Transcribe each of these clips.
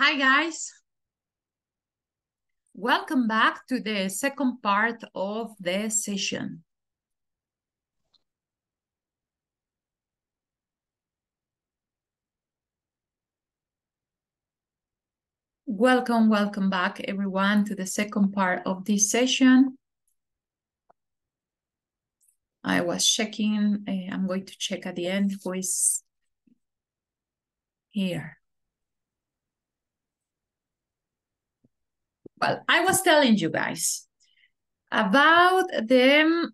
Hi guys. Welcome back to the second part of the session. Welcome, welcome back everyone to the second part of this session. I was checking, eh, I'm going to check at the end who is here. Well, I was telling you guys about the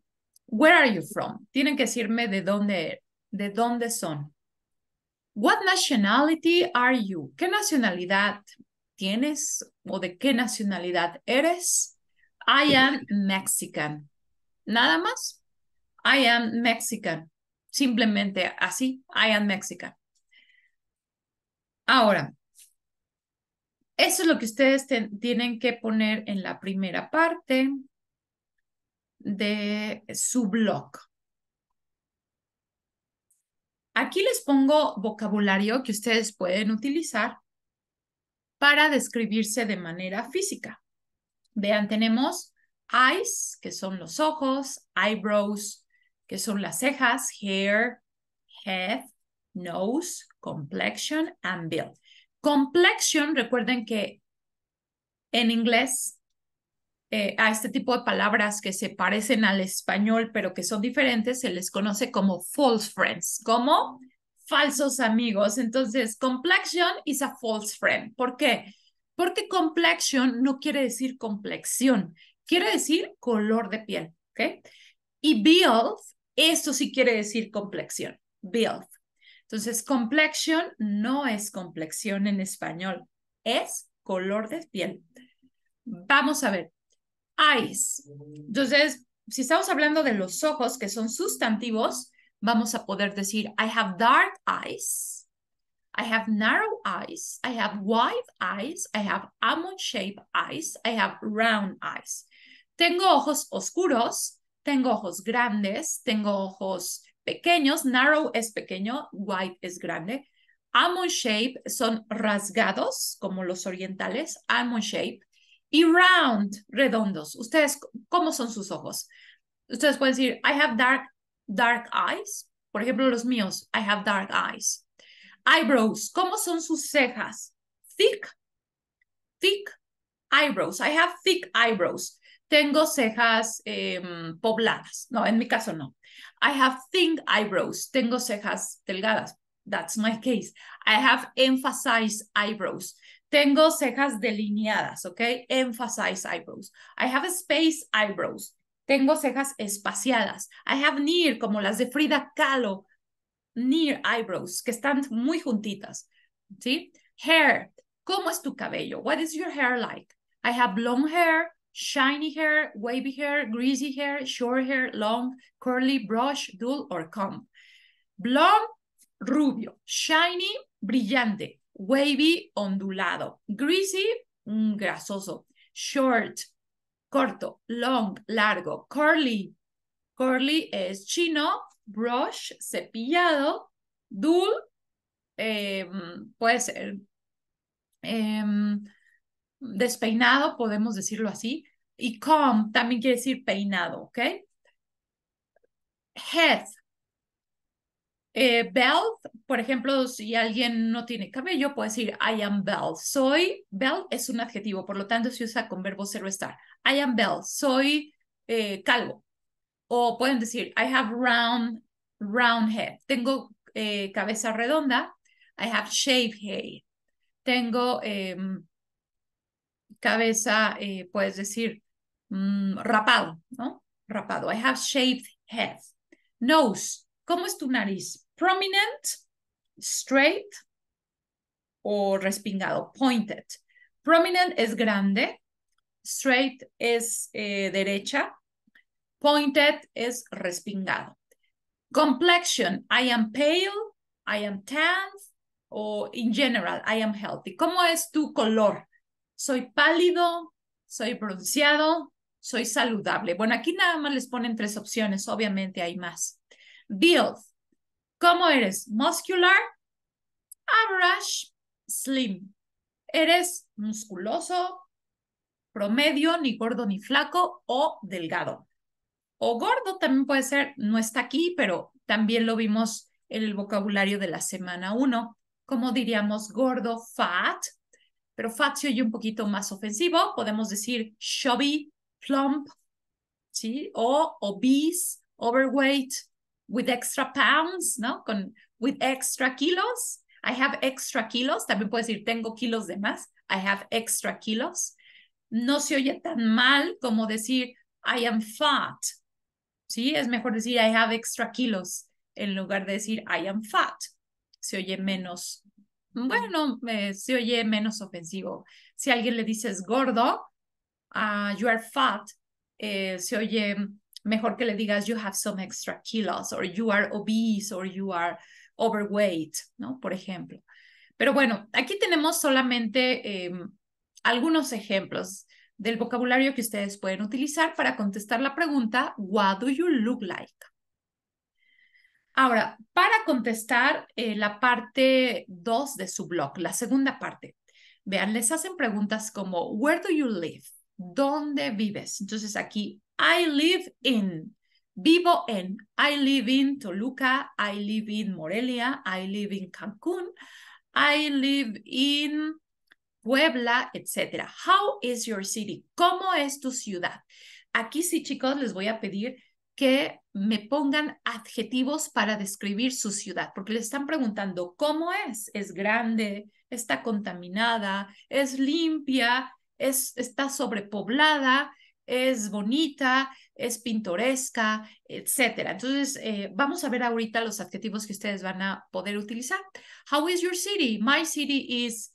where are you from? Tienen que decirme de dónde de dónde son. What nationality are you? ¿Qué nacionalidad tienes o de qué nacionalidad eres? I am Mexican. Nada más. I am Mexican. Simplemente así, I am Mexican. Ahora, eso es lo que ustedes tienen que poner en la primera parte de su blog. Aquí les pongo vocabulario que ustedes pueden utilizar para describirse de manera física. Vean, tenemos eyes, que son los ojos, eyebrows, que son las cejas, hair, head, nose, complexion and build. Complexion, recuerden que en inglés eh, a este tipo de palabras que se parecen al español pero que son diferentes se les conoce como false friends, como falsos amigos. Entonces, complexion is a false friend. ¿Por qué? Porque complexion no quiere decir complexión, quiere decir color de piel, okay Y build, esto sí quiere decir complexión, build. Entonces, complexion no es complexión en español, es color de piel. Vamos a ver. Eyes. Entonces, si estamos hablando de los ojos, que son sustantivos, vamos a poder decir, I have dark eyes, I have narrow eyes, I have wide eyes, I have almond-shaped eyes, I have round eyes. Tengo ojos oscuros, tengo ojos grandes, tengo ojos pequeños, narrow es pequeño, wide es grande. Almond shape son rasgados, como los orientales, almond shape. Y round, redondos. Ustedes, ¿cómo son sus ojos? Ustedes pueden decir, I have dark, dark eyes. Por ejemplo, los míos, I have dark eyes. Eyebrows, ¿cómo son sus cejas? Thick, thick eyebrows. I have thick eyebrows tengo cejas em, pobladas. No, en mi caso no. I have thin eyebrows. Tengo cejas delgadas. That's my case. I have emphasized eyebrows. Tengo cejas delineadas, ¿ok? Emphasize eyebrows. I have space eyebrows. Tengo cejas espaciadas. I have near, como las de Frida Kahlo. Near eyebrows, que están muy juntitas, ¿sí? Hair. ¿Cómo es tu cabello? What is your hair like? I have long hair shiny hair, wavy hair, greasy hair, short hair, long, curly, brush, dull, or comb. Blonde, rubio. Shiny, brillante. Wavy, ondulado. Greasy, mm, grasoso. Short, corto. Long, largo. Curly, curly es chino. Brush, cepillado. Dull, em, puede ser em, despeinado, podemos decirlo así, y comb también quiere decir peinado, ¿ok? Head. Eh, belt, por ejemplo, si alguien no tiene cabello, puede decir I am belt. Soy, belt es un adjetivo, por lo tanto se usa con verbo cero estar. I am belt, soy eh, calvo. O pueden decir I have round, round head. Tengo eh, cabeza redonda. I have shaved head. Tengo em, cabeza, eh, puedes decir, mm, rapado, ¿no? Rapado. I have shaved head. Nose. ¿Cómo es tu nariz? Prominent, straight o respingado, pointed. Prominent es grande, straight es eh, derecha, pointed es respingado. Complexion, I am pale, I am tan, o in general, I am healthy. ¿Cómo es tu color? soy pálido, soy pronunciado, soy saludable. Bueno, aquí nada más les ponen tres opciones, obviamente hay más. Build, ¿cómo eres? Muscular, average, slim. ¿Eres musculoso, promedio, ni gordo ni flaco o delgado? O gordo también puede ser, no está aquí, pero también lo vimos en el vocabulario de la semana 1. ¿Cómo diríamos gordo, fat? pero se oye un poquito más ofensivo, podemos decir chubby, plump, ¿sí? O obese, overweight, with extra pounds, ¿no? Con with extra kilos. I have extra kilos. También puedes decir tengo kilos de más. I have extra kilos. No se oye tan mal como decir I am fat. ¿Sí? Es mejor decir I have extra kilos en lugar de decir I am fat. Se oye menos bueno, se oye menos ofensivo. Si a alguien le dices gordo, ah, you are fat, eh, se oye mejor que le digas you have some extra kilos or you are obese or you are overweight, ¿no? Por ejemplo. Pero bueno, aquí tenemos solamente em, algunos ejemplos del vocabulario que ustedes pueden utilizar para contestar la pregunta, what do you look like? Ahora, para contestar eh, la parte 2 de su blog, la segunda parte, vean, les hacen preguntas como, ¿Where do you live? ¿Dónde vives? Entonces aquí, I live in, vivo en, I live in Toluca, I live in Morelia, I live in Cancún, I live in Puebla, etc. How is your city? ¿Cómo es tu ciudad? Aquí sí, chicos, les voy a pedir que me pongan adjetivos para describir su ciudad, porque le están preguntando cómo es, es grande, está contaminada, es limpia, es, está sobrepoblada, es bonita, es pintoresca, etcétera. Entonces, eh, vamos a ver ahorita los adjetivos que ustedes van a poder utilizar. How is your city? My city is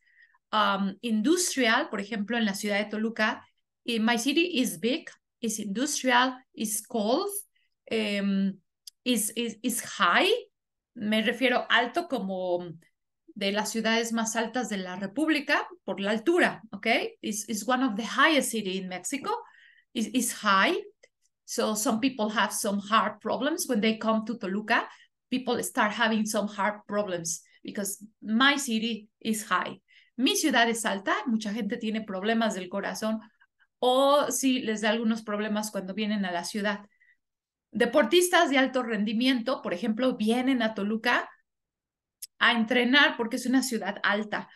um, industrial, por ejemplo, en la ciudad de Toluca. my city is big, is industrial, is cold, Em, is, is, high, me refiero alto como de las ciudades más altas de la República por la altura, ¿ok? Is, is one of the highest city in Mexico, is, is high. So some people have some heart problems when they come to Toluca. People start having some heart problems because my city is high. Mi ciudad es alta, mucha gente tiene problemas del corazón o si sí, les da algunos problemas cuando vienen a la ciudad deportistas de alto rendimiento, por ejemplo, vienen a Toluca a entrenar porque es una ciudad alta.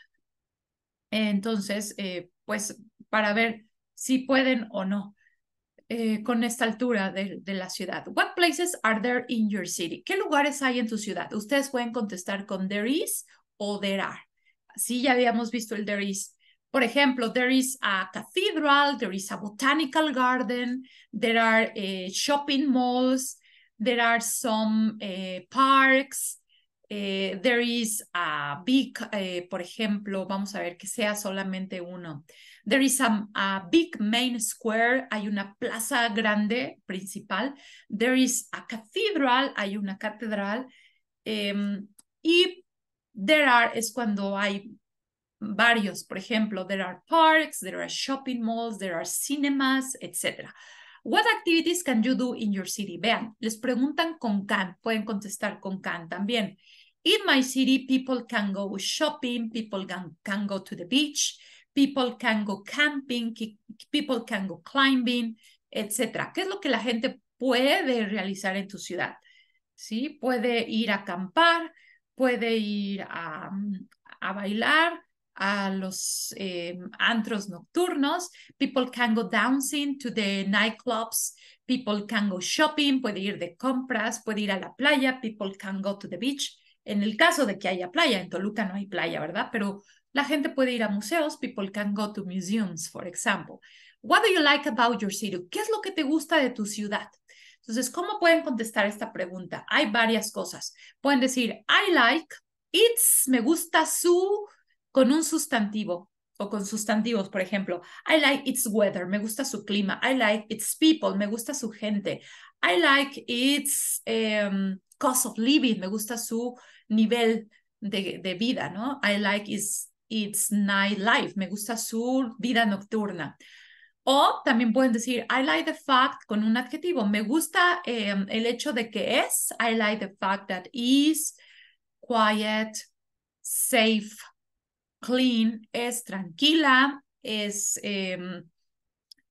Entonces, eh, pues para ver si pueden o no eh, con esta altura de, la ciudad. What places are there in your city? ¿Qué lugares hay en tu ciudad? Ustedes pueden contestar con there is o there are. Sí, ya habíamos visto el there is por ejemplo, there is a cathedral, there is a botanical garden, there are eh, shopping malls, there are some eh, parks, eh, there is a big, por ejemplo, vamos a ver que sea solamente uno. There is a, big main square, hay una plaza grande principal. There is a cathedral, hay una catedral. Em, y there are es cuando hay varios, por ejemplo, there are parks, there are shopping malls, there are cinemas, etc. What activities can you do in your city? Vean, les preguntan con can, pueden contestar con can también. In my city, people can go shopping, people can, can go to the beach, people can go camping, people can go climbing, etc. ¿Qué es lo que la gente puede realizar en tu ciudad? ¿Sí? Puede ir a acampar, puede ir a mm, bailar, a los eh, antros nocturnos, people can go dancing to the nightclubs, people can go shopping, puede ir de compras, puede ir a la playa, people can go to the beach, en el caso de que haya playa, en Toluca no hay playa, ¿verdad? Pero la gente puede ir a museos, people can go to museums, for example. What do you like about your city? ¿Qué es lo que te gusta de tu ciudad? Entonces, ¿cómo pueden contestar esta pregunta? Hay varias cosas. Pueden decir, I like, it's, me gusta su, con un sustantivo o con sustantivos, por ejemplo, I like its weather, me gusta su clima, I like its people, me gusta su gente, I like its em, cost of living, me gusta su nivel de, vida, ¿no? I like its, its night life, me gusta su vida nocturna. O también pueden decir, I like the fact con un adjetivo. Me gusta em, el hecho de que es. I like the fact that is quiet, safe, clean es tranquila, es em,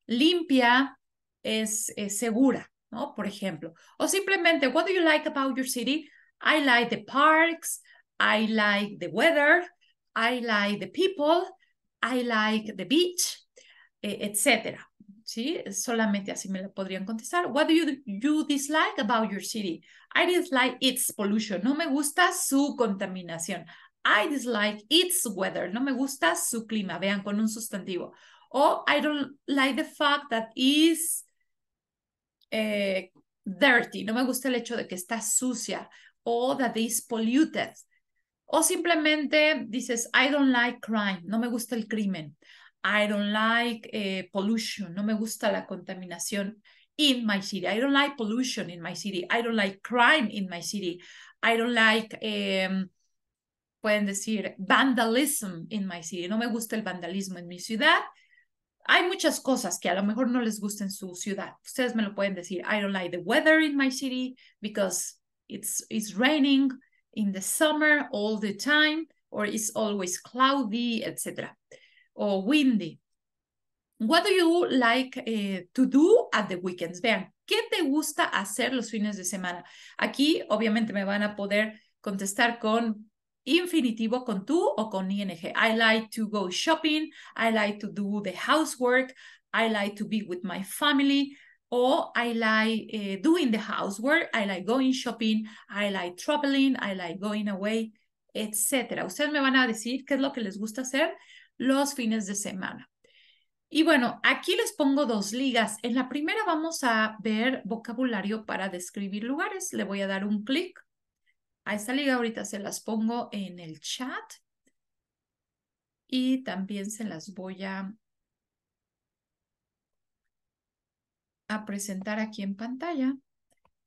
limpia, es, eh, segura, ¿no? Por ejemplo. O simplemente, what do you like about your city? I like the parks, I like the weather, I like the people, I like the beach, e, etc. ¿Sí? Solamente así me lo podrían contestar. What do you, you dislike about your city? I dislike its pollution. No me gusta su contaminación. I dislike its weather. No me gusta su clima. Vean, con un sustantivo. O I don't like the fact that is eh, dirty. No me gusta el hecho de que está sucia. O that is polluted. O simplemente dices, I don't like crime. No me gusta el crimen. I don't like eh, pollution. No me gusta la contaminación in my city. I don't like pollution in my city. I don't like crime in my city. I don't like... Em, pueden decir vandalism in my city, no me gusta el vandalismo en mi ciudad. Hay muchas cosas que a lo mejor no les gusta en su ciudad. Ustedes me lo pueden decir. I don't like the weather in my city because it's, it's raining in the summer all the time or it's always cloudy, etc. O windy. What do you like eh, to do at the weekends? Vean, ¿qué te gusta hacer los fines de semana? Aquí obviamente me van a poder contestar con infinitivo con tú o con ing. I like to go shopping, I like to do the housework, I like to be with my family, o I like eh, doing the housework, I like going shopping, I like traveling, I like going away, etc. Ustedes me van a decir qué es lo que les gusta hacer los fines de semana. Y bueno, aquí les pongo dos ligas. En la primera vamos a ver vocabulario para describir lugares. Le voy a dar un clic a esta liga ahorita se las pongo en el chat y también se las voy a, a presentar aquí en pantalla.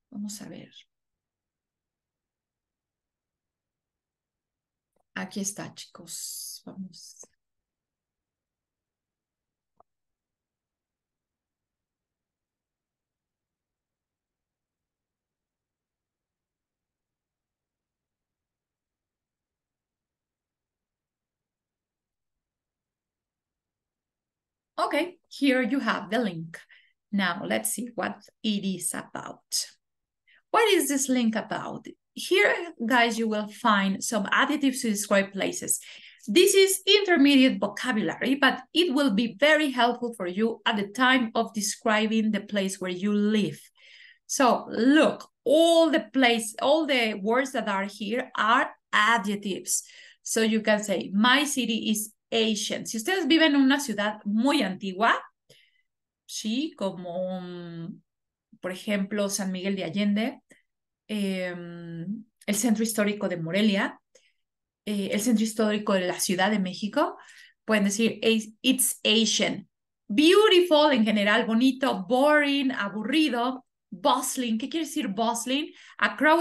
Vamos a ver. Aquí está, chicos. Vamos Okay, here you have the link. Now let's see what it is about. What is this link about? Here, guys, you will find some adjectives to describe places. This is intermediate vocabulary, but it will be very helpful for you at the time of describing the place where you live. So look, all the place, all the words that are here are adjectives. So you can say, my city is Si ustedes viven en una ciudad muy antigua, sí, como mm, por ejemplo San Miguel de Allende, em, el centro histórico de Morelia, eh, el centro histórico de la Ciudad de México, pueden decir it's Asian. Beautiful en general, bonito, boring, aburrido, bustling. ¿Qué quiere decir bustling?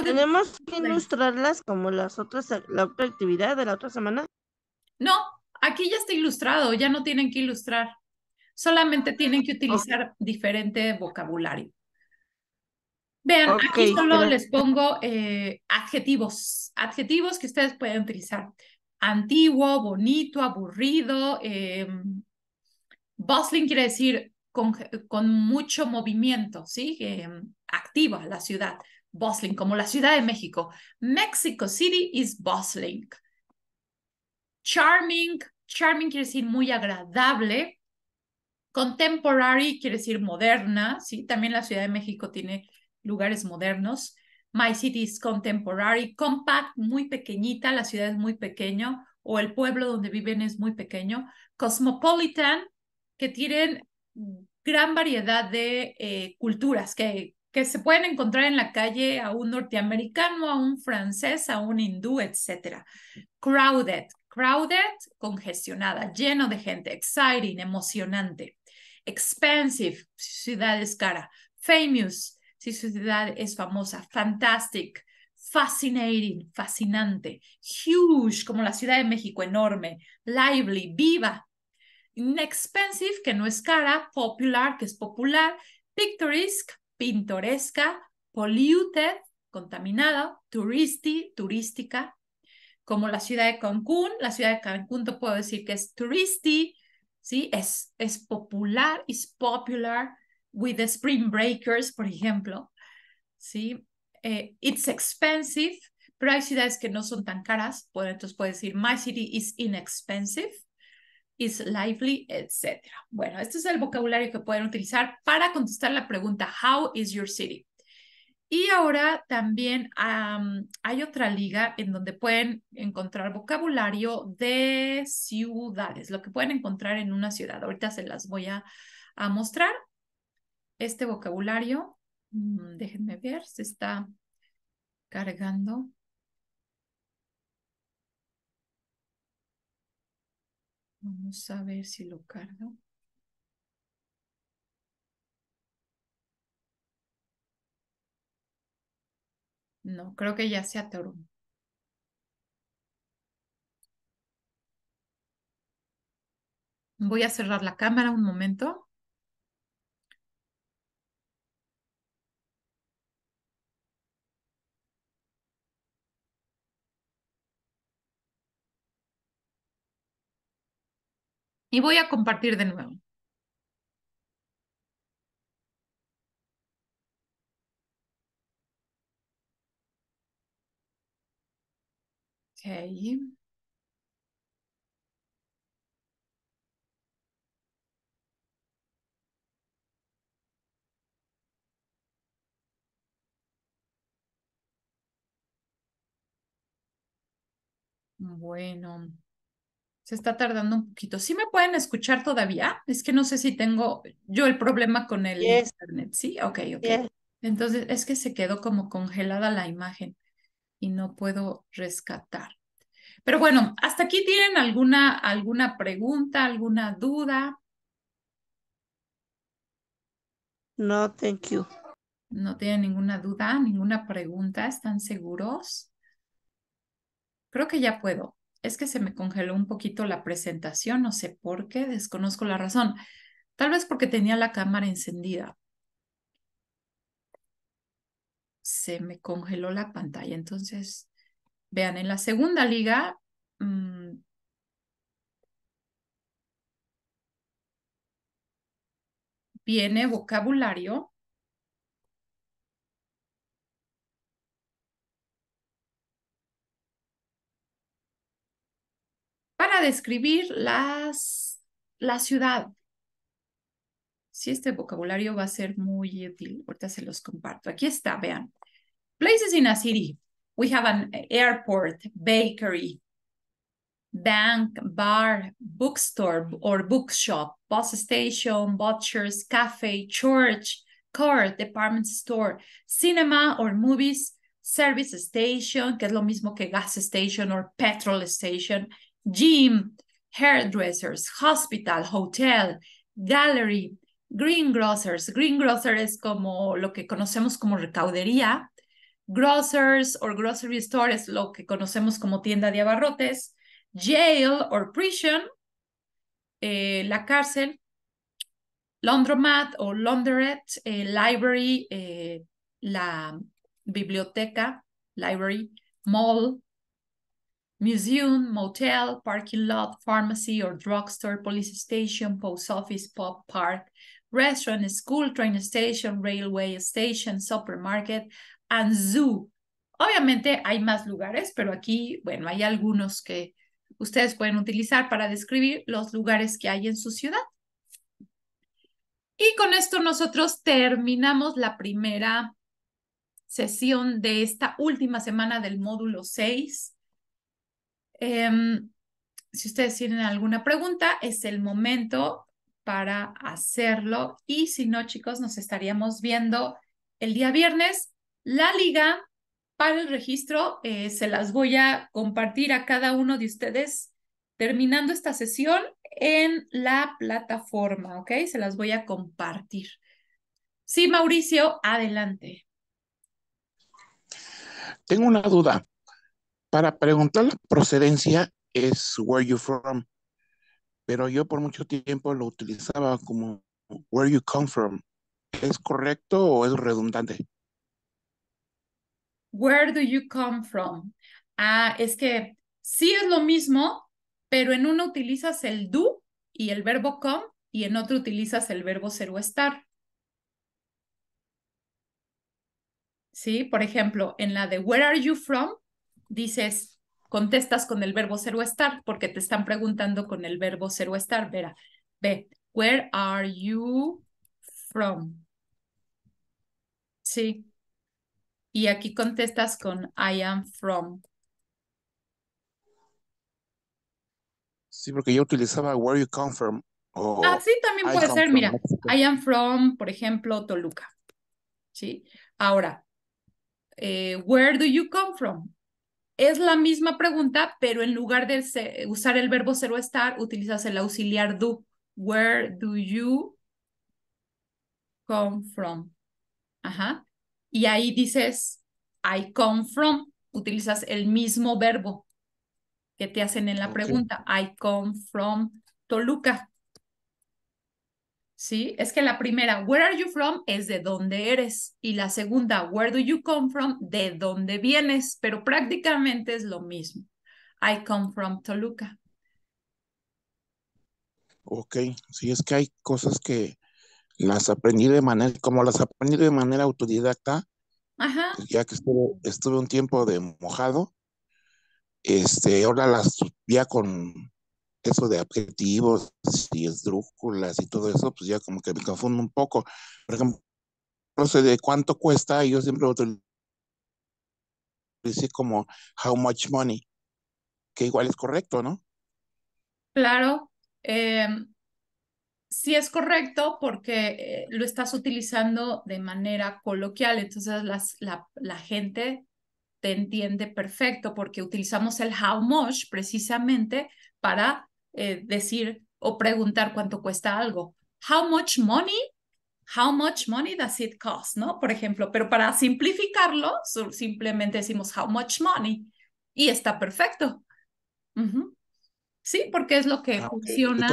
¿Tenemos que ilustrarlas como las otras, la otra actividad de la otra semana? No, Aquí ya está ilustrado, ya no tienen que ilustrar, solamente tienen que utilizar diferente vocabulario. Vean, aquí solo les pongo eh, adjetivos, adjetivos que ustedes pueden utilizar. Antiguo, bonito, aburrido. Em, bustling quiere decir con, mucho movimiento, ¿sí? Em, activa la ciudad. Bustling, como la Ciudad de México. Mexico City is bustling. Charming, charming quiere decir muy agradable. Contemporary quiere decir moderna, ¿sí? También la Ciudad de México tiene lugares modernos. My City is Contemporary, Compact, muy pequeñita, la ciudad es muy pequeña. o el pueblo donde viven es muy pequeño. Cosmopolitan, que tienen gran variedad de eh, culturas que, que se pueden encontrar en la calle a un norteamericano, a un francés, a un hindú, etc. Crowded, Crowded, congestionada, lleno de gente, exciting, emocionante. Expensive, ciudad es cara. Famous, si su ciudad es famosa. Fantastic, fascinating, fascinante. Huge, como la Ciudad de México, enorme. Lively, viva. Inexpensive, que no es cara. Popular, que es popular. Picturesque, pintoresca. Polluted, contaminada. Touristy, turística como la ciudad de Cancún. La ciudad de Cancún te puedo decir que es touristy, ¿sí? Es, es popular, es popular with the spring breakers, por ejemplo, ¿sí? Eh, it's expensive, pero hay ciudades que no son tan caras, entonces puedes decir, my city is inexpensive, is lively, etc. Bueno, este es el vocabulario que pueden utilizar para contestar la pregunta, how is your city? Y ahora también hay otra liga en donde pueden encontrar vocabulario de ciudades, lo que pueden encontrar en una ciudad. Ahorita se las voy a, mostrar. Este vocabulario, mm, déjenme ver, se está cargando. Vamos a ver si lo cargo. No, creo que ya se atoró. Voy a cerrar la cámara un momento. Y voy a compartir de nuevo. Okay. Bueno, se está tardando un poquito. ¿Sí me pueden escuchar todavía? Es que no sé si tengo yo el problema con el internet. Sí, ok, ok. Entonces, es que se quedó como congelada la imagen y no puedo rescatar. Pero bueno, hasta aquí tienen alguna, alguna pregunta, alguna duda. No, thank you. ¿No tienen ninguna duda, ninguna pregunta? ¿Están seguros? Creo que ya puedo. Es que se me congeló un poquito la presentación, no sé por qué, desconozco la razón. Tal vez porque tenía la cámara encendida se me congeló la pantalla. Entonces, vean, en la segunda liga... Mm, viene vocabulario para describir las, la ciudad, si este vocabulario va a ser muy útil. Ahorita se los comparto. Aquí está, vean. Places in a city. We have an airport, bakery, bank, bar, bookstore or bookshop, bus station, butcher's, cafe, church, car, department store, cinema or movies, service station, que es lo mismo que gas station or petrol station, gym, hairdressers, hospital, hotel, gallery, Green Green grocer es como lo que conocemos como recaudería. Grocers o grocery store es lo que conocemos como tienda de abarrotes. Jail or prison, eh, la cárcel. Laundromat o laundrette, eh, library, eh, la biblioteca, library, mall, museum, motel, parking lot, pharmacy or drugstore, police station, post office, pub, park, restaurant, school, train station, railway station, supermarket and zoo. Obviamente hay más lugares, pero aquí, bueno, hay algunos que ustedes pueden utilizar para describir los lugares que hay en su ciudad. Y con esto nosotros terminamos la primera sesión de esta última semana del módulo 6. Em, si ustedes tienen alguna pregunta, es el momento para hacerlo. Y si no, chicos, nos estaríamos viendo el día viernes. La liga para el registro eh, se las voy a compartir a cada uno de ustedes terminando esta sesión en la plataforma, ¿ok? Se las voy a compartir. Sí, Mauricio, adelante. Tengo una duda. Para preguntar la procedencia es where you from pero yo por mucho tiempo lo utilizaba como where you come from. ¿Es correcto o es redundante? Where do you come from? Ah, es que sí es lo mismo, pero en uno utilizas el do y el verbo come y en otro utilizas el verbo ser o estar. ¿Sí? Por ejemplo, en la de where are you from, dices contestas con el verbo ser o estar, porque te están preguntando con el verbo ser o estar. Verá. ve, where are you from? Sí. Y aquí contestas con I am from. Sí, porque yo utilizaba where you come from. ah, sí, también puede ser, mira, I am from, por ejemplo, Toluca. ¿Sí? Ahora, eh, where do you come from? Es la misma pregunta, pero en lugar de usar el verbo ser o estar, utilizas el auxiliar do. Where do you come from? Ajá. Y ahí dices, I come from. Utilizas el mismo verbo que te hacen en la pregunta. I come from Toluca. ¿sí? Es que la primera, where are you from, es de dónde eres. Y la segunda, where do you come from, de dónde vienes. Pero prácticamente es lo mismo. I come from Toluca. Ok, sí, es que hay cosas que las aprendí de manera, como las aprendí de manera autodidacta, pues ya que estuve, estuve un tiempo de mojado, este, ahora las ya con eso de adjetivos y esdrújulas y todo eso, pues ya como que me confundo un poco. Por ejemplo, no sé de cuánto cuesta, yo siempre utilizo como how much money, que igual es correcto, ¿no? Claro, em, sí es correcto porque eh, lo estás utilizando de manera coloquial, entonces las, la, la gente te entiende perfecto porque utilizamos el how much precisamente para eh, decir o preguntar cuánto cuesta algo. How much money? How much money does it cost? ¿No? Por ejemplo, pero para simplificarlo, simplemente decimos how much money y está perfecto. Sí, porque es lo que ah, funciona.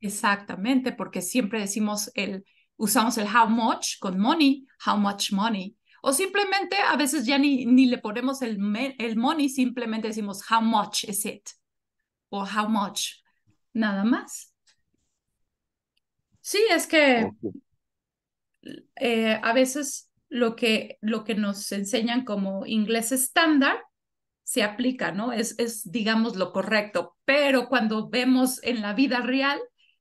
Exactamente, porque siempre decimos el, usamos el how much con money, how much money. O simplemente a veces ya ni, ni le ponemos el, el money, simplemente decimos how much is it, o how much, nada más. Sí, es que eh, a veces lo que, lo que nos enseñan como inglés estándar se aplica, ¿no? Es, es, digamos, lo correcto, pero cuando vemos en la vida real,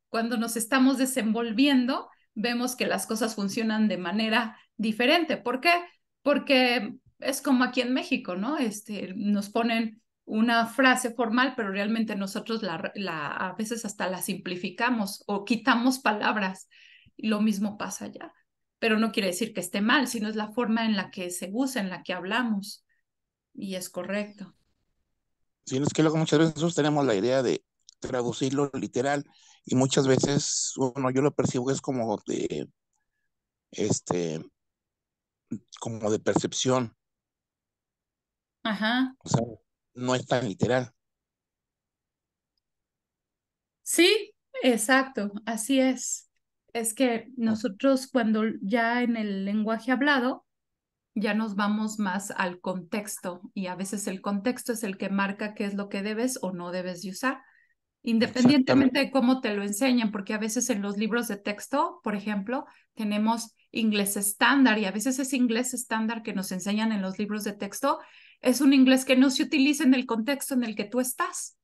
cuando nos estamos desenvolviendo, vemos que las cosas funcionan de manera diferente. ¿Por qué? Porque es como aquí en México, ¿no? Este, nos ponen una frase formal, pero realmente nosotros la, a veces hasta la simplificamos o quitamos palabras. y Lo mismo pasa allá, pero no quiere decir que esté mal, sino es la forma en la que se usa, en la que hablamos, y es correcto. Sí, es que luego muchas veces nosotros tenemos la idea de traducirlo literal, y muchas veces, bueno, yo lo percibo es como de, este, como de percepción. Ajá. O sea, no es tan literal. Sí, exacto, así es. Es que ah. nosotros cuando ya en el lenguaje hablado, ya nos vamos más al contexto y a veces el contexto es el que marca qué es lo que debes o no debes de usar, independientemente de cómo te lo enseñan, porque a veces en los libros de texto, por ejemplo, tenemos inglés estándar y a veces es inglés estándar que nos enseñan en los libros de texto es un inglés que no se utiliza en el contexto en el que tú estás.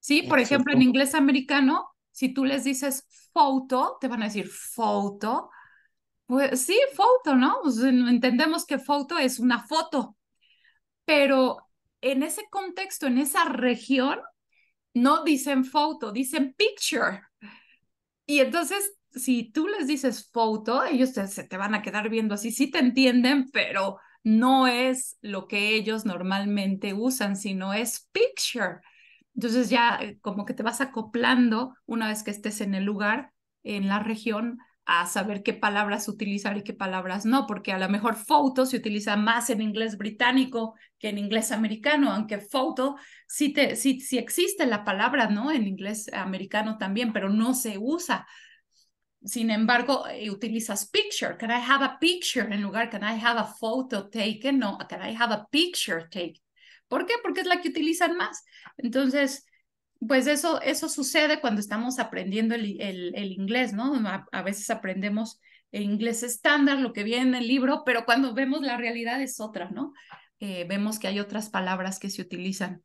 ¿Sí? Por ejemplo, en inglés americano, si tú les dices foto, te van a decir foto. Pues sí, foto, ¿no? entendemos que foto es una foto, pero en ese contexto, en esa región, no dicen foto, dicen picture. Y entonces, si tú les dices foto, ellos se te van a quedar viendo así, sí te entienden, pero no es lo que ellos normalmente usan, sino es picture. Entonces ya eh, como que te vas acoplando una vez que estés en el lugar, en la región, a saber qué palabras utilizar y qué palabras no, porque a lo mejor photo se utiliza más en inglés británico que en inglés americano, aunque photo sí, existe la palabra, ¿no? En inglés americano también, pero no se usa sin embargo, eh, utilizas picture. Can I have a picture en lugar can I have a photo taken? No, can I have a picture taken? ¿Por qué? Porque es la que utilizan más. Entonces, pues eso, eso sucede cuando estamos aprendiendo el, el, inglés, ¿no? A, veces aprendemos inglés estándar, lo que viene en el libro, pero cuando vemos la realidad es otra, ¿no? Eh, vemos que hay otras palabras que se utilizan.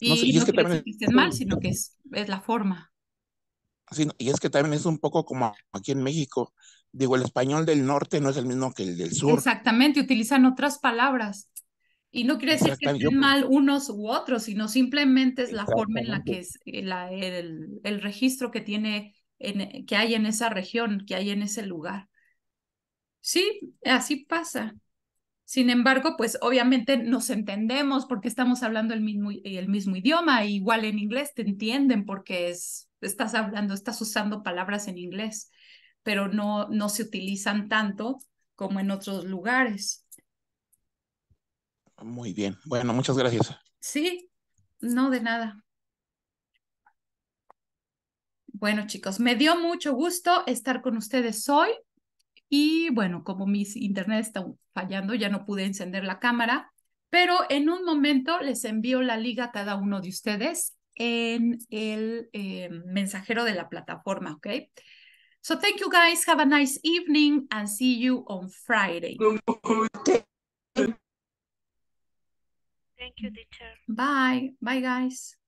Y no, es que, que mal, sino que es, es la forma y es que también es un poco como aquí en México. Digo, el español del norte no es el mismo que el del sur. Exactamente, utilizan otras palabras. Y no quiere decir que estén mal unos u otros, sino simplemente es la forma en la que es eh, la, el, registro que tiene, que hay en esa región, que hay en ese lugar. Sí, así pasa. Sin embargo, pues obviamente nos entendemos porque estamos hablando el mismo, el mismo idioma, igual en inglés te entienden porque es estás hablando, estás usando palabras en inglés, pero no, no se utilizan tanto como en otros lugares. Muy bien. Bueno, muchas gracias. Sí, no de nada. Bueno, chicos, me dio mucho gusto estar con ustedes hoy. Y bueno, como mi internet está fallando, ya no pude encender la cámara, pero en un momento les envío la liga a cada uno de ustedes en el eh, mensajero de la plataforma, ¿ok? So thank you guys, have a nice evening and see you on Friday. Thank you, teacher. Bye, bye guys.